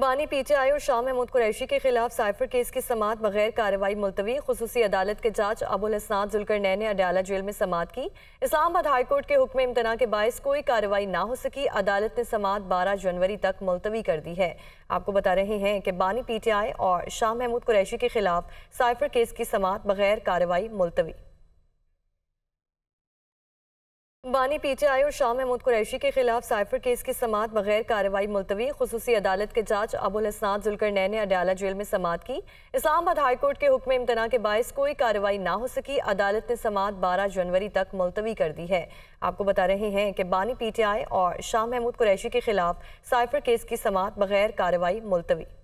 बानी पीटीआई और शाह महमूद कुरैशी के खिलाफ साइफर केस की समात बगैर कार्रवाई मुलतवी खसूसी अदालत के जज अबुल हसनाद जुलकर ने अडयाला जेल में समात की इस्लामाबाद हाईकोर्ट के हुक्म इम्तना के बायस कोई कार्रवाई ना हो सकी अदालत ने समात 12 जनवरी तक मुलतवी कर दी है आपको बता रहे हैं कि बानी पीटीआई और शाह महमूद कुरैशी के खिलाफ साइफर केस की समात बगैर कार्रवाई मुलतवी बानी आई और शाह महमूद कुरैशी के खिलाफ साइफर केस की समात बगैर कार्रवाई मुलतवी खसूसी अदालत के जज अबुल हसनाद जुलकर ने अडयाला जेल में समात की इस्लामाबाद हाईकोर्ट के हुक्म इम्तना के बायस कोई कार्रवाई ना हो सकी अदालत ने समात 12 जनवरी तक मुलतवी कर दी है आपको बता रहे हैं कि बानी पीटीआई और शाह महमूद कुरैशी के खिलाफ साइफर केस की समात बगैर कार्रवाई मुलतवी